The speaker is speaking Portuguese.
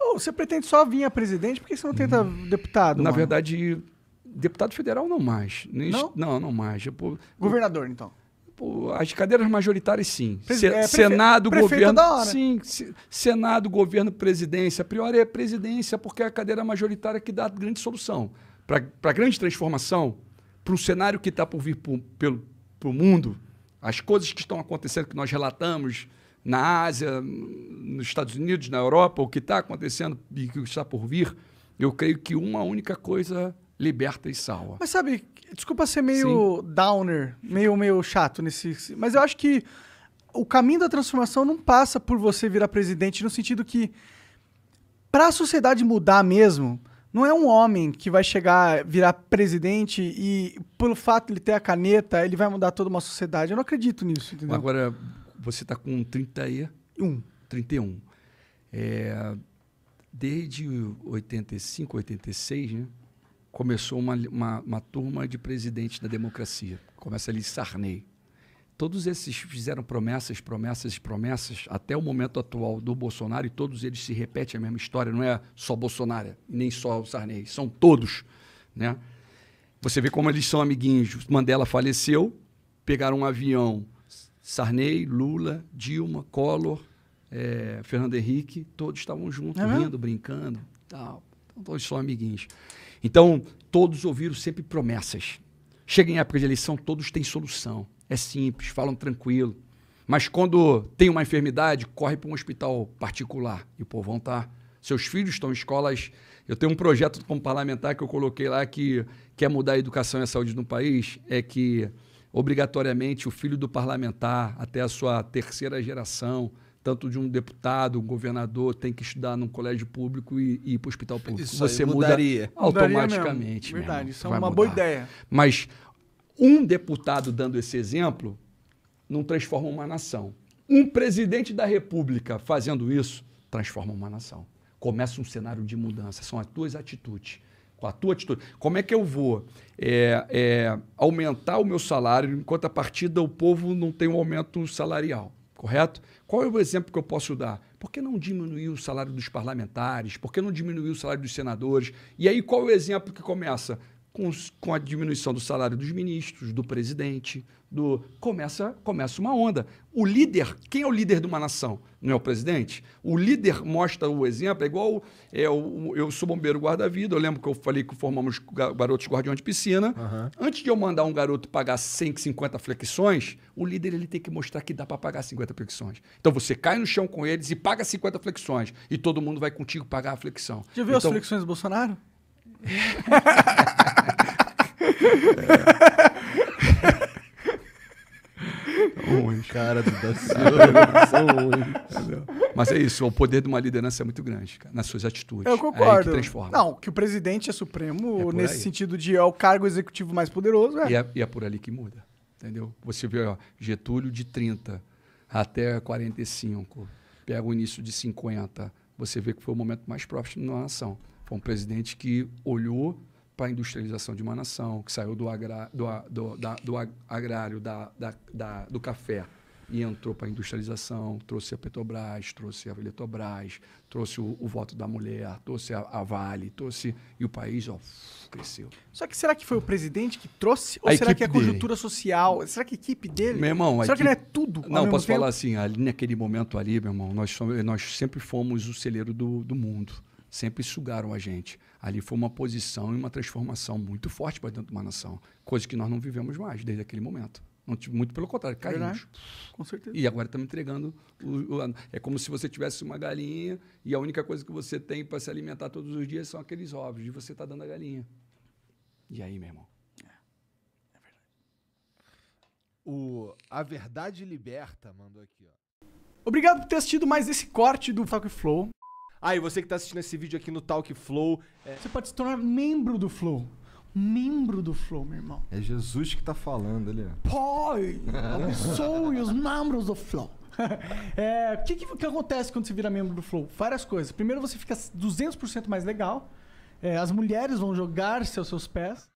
Oh, você pretende só vir a presidente? Por que você não tenta hum, deputado? Na mano? verdade, deputado federal não mais. Nem não? não, não mais. Eu, pô, Governador, então? Pô, as cadeiras majoritárias, sim. Presi é, Senado, governo. Sim, Senado, governo, presidência. A priori é presidência, porque é a cadeira majoritária que dá a grande solução. Para a grande transformação, para o cenário que está por vir para o mundo, as coisas que estão acontecendo, que nós relatamos na Ásia, nos Estados Unidos, na Europa, o que está acontecendo e o que está por vir, eu creio que uma única coisa liberta e salva. Mas sabe, desculpa ser meio Sim. downer, meio, meio chato nesse. Mas eu acho que o caminho da transformação não passa por você virar presidente, no sentido que, para a sociedade mudar mesmo, não é um homem que vai chegar, virar presidente e, pelo fato de ele ter a caneta, ele vai mudar toda uma sociedade. Eu não acredito nisso, entendeu? Agora você está com 31. 31. É, desde 85, 86, né, começou uma, uma, uma turma de presidentes da democracia. Começa ali Sarney. Todos esses fizeram promessas, promessas, promessas, até o momento atual do Bolsonaro, e todos eles se repetem a mesma história, não é só Bolsonaro, nem só o Sarney, são todos. Né? Você vê como eles são amiguinhos. Mandela faleceu, pegaram um avião Sarney, Lula, Dilma, Collor, é, Fernando Henrique, todos estavam juntos, é rindo, brincando, tal. Então, todos são amiguinhos. Então, todos ouviram sempre promessas. Chega em época de eleição, todos têm solução. É simples, falam tranquilo. Mas quando tem uma enfermidade, corre para um hospital particular. E o povão está. Seus filhos estão em escolas. Eu tenho um projeto como parlamentar que eu coloquei lá que quer mudar a educação e a saúde no país. É que obrigatoriamente o filho do parlamentar até a sua terceira geração, tanto de um deputado, um governador, tem que estudar num colégio público e, e ir para o hospital público. Isso Você mudaria. muda automaticamente. Mudaria Verdade, isso é uma mudar. boa ideia. Mas um deputado dando esse exemplo não transforma uma nação. Um presidente da República fazendo isso transforma uma nação. Começa um cenário de mudança. São as tuas atitudes com a tua atitude. Como é que eu vou é, é, aumentar o meu salário enquanto a partida o povo não tem um aumento salarial? Correto? Qual é o exemplo que eu posso dar? Por que não diminuir o salário dos parlamentares? Por que não diminuir o salário dos senadores? E aí qual é o exemplo que começa? com, os, com a diminuição do salário dos ministros, do presidente, do começa começa uma onda. O líder, quem é o líder de uma nação? Não é o presidente? O líder mostra o exemplo, é igual é, o, eu sou bombeiro guarda-vida, eu lembro que eu falei que formamos garotos guardiões de piscina. Uhum. Antes de eu mandar um garoto pagar 150 flexões, o líder ele tem que mostrar que dá para pagar 50 flexões. Então você cai no chão com eles e paga 50 flexões e todo mundo vai contigo pagar a flexão. Já viu então, as flexões do Bolsonaro? Ruins. É. Cara do Daciolo, são Mas é isso, o poder de uma liderança é muito grande, cara, nas suas atitudes. Eu concordo. É que transforma. Não, que o presidente é supremo, é nesse aí. sentido de é o cargo executivo mais poderoso. É. E, é, e é por ali que muda, entendeu? Você vê ó, Getúlio de 30 até 45, pega o início de 50, você vê que foi o momento mais próximo da nação. Foi um presidente que olhou para a industrialização de uma nação, que saiu do, agra, do, do, da, do agrário, da, da, do café e entrou para a industrialização, trouxe a Petrobras, trouxe a Eletrobras, trouxe o, o, voto da mulher, trouxe a, a, Vale, trouxe. E o país, ó, cresceu. Só que será que foi o presidente que trouxe? Ou a será que é a conjuntura dele. social? Será que a equipe dele? Meu irmão, será é equipe... que não é tudo? Não, posso tempo? falar assim, ali naquele momento ali, meu irmão, nós, somos, nós sempre fomos o celeiro do, do mundo sempre sugaram a gente. Ali foi uma posição e uma transformação muito forte para dentro de uma nação, coisa que nós não vivemos mais desde aquele momento. Não, muito pelo contrário, caímos. Com certeza. E agora estamos entregando. O, o, é como se você tivesse uma galinha e a única coisa que você tem para se alimentar todos os dias são aqueles ovos, e você está dando a galinha. E aí, meu irmão? É, é verdade. O A Verdade Liberta mandou aqui, ó. Obrigado por ter assistido mais esse corte do Talk Flow. Ah, você que tá assistindo esse vídeo aqui no Talk Flow. É... Você pode se tornar membro do Flow. Membro do Flow, meu irmão. É Jesus que tá falando ali. Pai, abençoe os membros do Flow. é, o que, que, que, acontece quando você vira membro do Flow? Várias coisas. Primeiro, você fica 200% mais legal. É, as mulheres vão jogar-se aos seus pés.